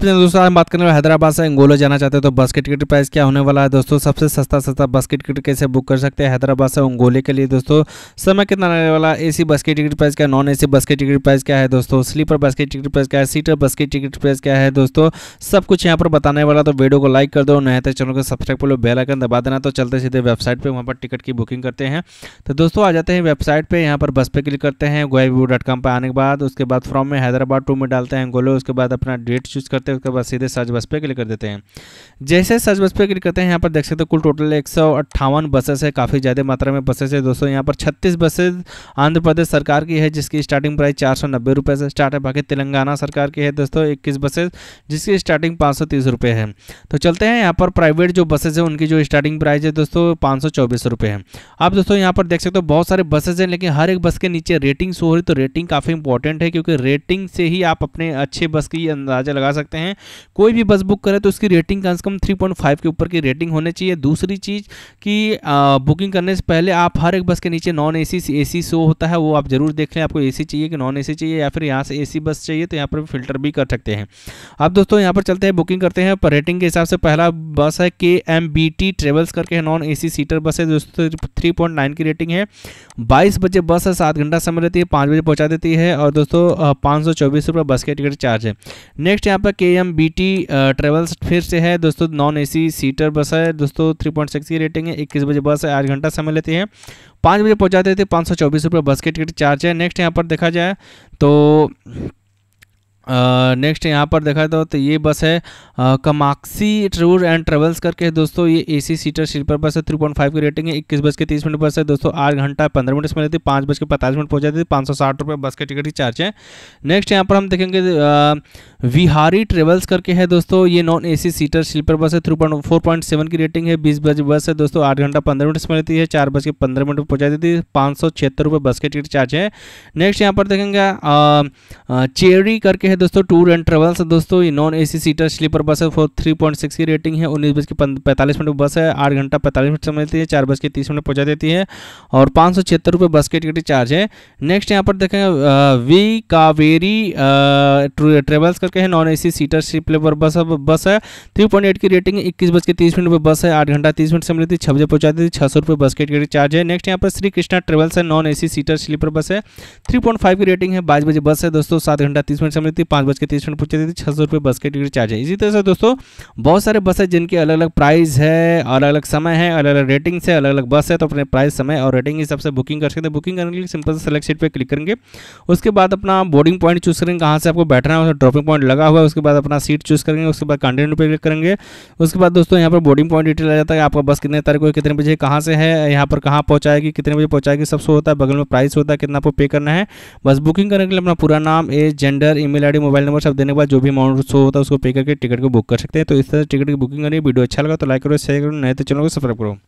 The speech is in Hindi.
अपने दोस्तों हम बात करने वाले हैदराबाद से अंगोला जाना चाहते हैं तो बस की टिकट प्राइस क्या होने वाला है दोस्तों सबसे सस्ता सस्ता बस की टिकट कैसे बुक कर सकते हैं हैदराबाद से अंगोले के लिए दोस्तों समय कितना रहने वाला ए सी बस की टिकट प्राइस क्या नॉन ए सी बस की टिकट प्राइस क्या है दोस्तों स्लीपर बस की टिकट प्राइस क्या है सीटर बस की टिकट प्राइस क्या है दोस्तों सब कुछ यहाँ पर बताने वाला तो वीडियो को लाइक कर दो नए थे तो चैनल को सब्सक्राइब कर लो बेलाइकन दबा देना तो चलते सीधे वेबसाइट पर वहाँ पर टिकट की बुकिंग करते हैं तो दोस्तों आ जाते हैं वेबसाइट पर यहाँ पर बस पे क्लिक करते हैं कॉम पर आने के बाद उसके बाद फ्रॉम में हैदराबाद टू में डालते हैं अंगोले उसके बाद अपना डेट चूज़ करते हैं सकते हैं उसके बाद सीधे सर्च बस पे क्लिक कर देते हैं जैसे सर्च बस पे क्लिक करते हैं यहाँ पर देख सकते हो कुल टोटल एक बसेस है काफ़ी ज़्यादा मात्रा में बसेस है दोस्तों यहाँ पर छत्तीस बसेज आंध्र प्रदेश सरकार की है जिसकी स्टार्टिंग प्राइस चार सौ से स्टार्ट है बाकी तेलंगाना सरकार की है दोस्तों इक्कीस बसेज जिसकी स्टार्टिंग पाँच सौ है तो चलते हैं यहाँ पर प्राइवेट जो बसेज है उनकी जो स्टार्टिंग प्राइस है दोस्तों पाँच सौ है आप दोस्तों यहाँ पर देख सकते हो बहुत सारे बसेज हैं लेकिन हर एक बस के नीचे रेटिंग शो हो रही तो रेटिंग काफ़ी इंपॉर्टेंट है क्योंकि रेटिंग से ही आप अपने अच्छे बस की अंदाजा लगा सकते हैं हैं कोई भी बस बुक करें तो उसकी रेटिंग कम से कम 3.5 के ऊपर की रेटिंग होनी चाहिए दूसरी चीज़ कि बुकिंग करने से पहले आप हर एक बस के नीचे non A C A C show होता है वो आप ज़रूर देख लें आपको ए सी चाहिए कि नॉन ए सी चाहिए या फिर यहाँ से ए सी बस चाहिए तो यहाँ पर फिल्टर भी कर सकते हैं अब दोस्तों यहाँ पर चलते हैं बुकिंग करते हैं पर रेटिंग के हिसाब से पहला बस है के एम बी टी ट्रेवल्स करके है non A C seater bus है दोस्तों थ्री पॉइंट नाइन की रेटिंग है बाईस बजे बस है सात घंटा समय रहती है पाँच बजे पहुँचा देती है और दोस्तों पाँच सौ चौबीस रुपये बस के टिकट चार्ज है नेक्स्ट यहाँ पर के एम बी टी ट्रेवल्स फिर से है दोस्तों नॉन एसी सीटर बस है दोस्तों थ्री पॉइंट सिक्स की रेटिंग है इक्कीस बजे बस है आठ घंटा समय लेती है पाँच बजे पहुँचाते थे पाँच सौ चौबीस रुपये बस के टिकट चार्ज है नेक्स्ट यहाँ पर देखा जाए तो नेक्स्ट यहाँ पर देखा तो, तो ये बस है कमाक्सी टूर एंड ट्रेवल्स करके दोस्तों ये एसी सीटर स्लीपर बस है थ्री पॉइंट फाइव की रेटिंग है इक्कीस बज के तीस मिनट बस है दोस्तों आठ घंटा पंद्रह मिनट इसमें रहती है पाँच बज के पैंतालीस मिनट पहुँच जाती है पाँच सौ साठ रुपये बस के टिकट की चार्ज है नेक्स्ट यहाँ पर हम देखेंगे विहारी ट्रेवल्स करके है दोस्तों ये non A seater sleeper bus है three point four point seven की रेटिंग है बीस बजे बस है दोस्तों आठ घंटा पंद्रह मिनट इसमें रहती है चार बज के पंद्रह मिनट पहुँचा देती है पाँच सौ छिहत्तर रुपये बस के टिकट चार्ज है नेक्स्ट यहाँ पर देखेंगे चेरी करके है दोस्तों टूर एंड ट्रेवल्स दोस्तों ये non AC seater sleeper bus है फोर थ्री पॉइंट सिक्स की रेटिंग है उन्नीस बज के पैंतालीस मिनट बस है आठ घंटा पैंतालीस मिनट समय लेती है चार बज के तीस मिनट पहुंचा देती है और पाँच सौ छिहत्तर रुपये बस के टिकट चार्ज है नेक्स्ट यहाँ पर देखें वी कावेरी ट्रेवल्स करके है non A seater sleeper bus bus है थ्री पॉइंट एट की रेटिंग है इक्कीस बज के तीस मिनट पर बस है आठ घंटा तीस मिनट समय लेती है छः बजे पहुँचा देती है छः सौ रुपये बस के टिकट चार्ज है नेक्स्ट यहाँ पर श्री कृष्णा ट्रेवल्स है non A seater sleeper bus है थ्री पॉइंट फाइव की रेटिंग है बाईस बजे बस है दोस्तों सात घंटा तीस मिनट समय थी पाँच बज के तीस मिनट पूछी थी छः सौ रुपये बस के टिकट चार्ज है इसी तरह से दोस्तों बहुत सारे बस है जिनके अलग अलग प्राइस है अलग अलग समय है अलग अलग रेटिंग्स है अलग अलग बस है तो अपने प्राइस समय और रेटिंग के हिसाब से बुकिंग कर सकते हैं बुकिंग करने के लिए सिंपल सेलेक्ट सीट पर क्लिक करेंगे उसके बाद अपना बोर्डिंग पॉइंट चूज करेंगे कहाँ से आपको बैठना है ड्रॉपिंग पॉइंट लगा हुआ है उसके बाद अपना सीट चूज करेंगे उसके बाद कंटेंट पर क्लिक करेंगे उसके बाद दोस्तों यहाँ पर बोर्डिंग पॉइंट डिटेल आ जाता है आपका बस कितने तारीख को कितने बजे कहाँ से है यहाँ पर कहाँ पहुँचाएगी कितने बजे पहुँचाएगी सब सो होता है बगल में प्राइस होता है कितना आपको पे करना है बस बुकिंग करने के लिए अपना पूरा नाम age gender email ID mobile number सब देने के बाद जो भी अमाउंट शो होता है उसको पे करके टिकट को बुक कर सकते हैं तो इस तरह टिकट की बुकिंग करिए वीडियो अच्छा लगा तो लाइक करो शेयर करो नए तो चैनल को सब्सक्राइब करो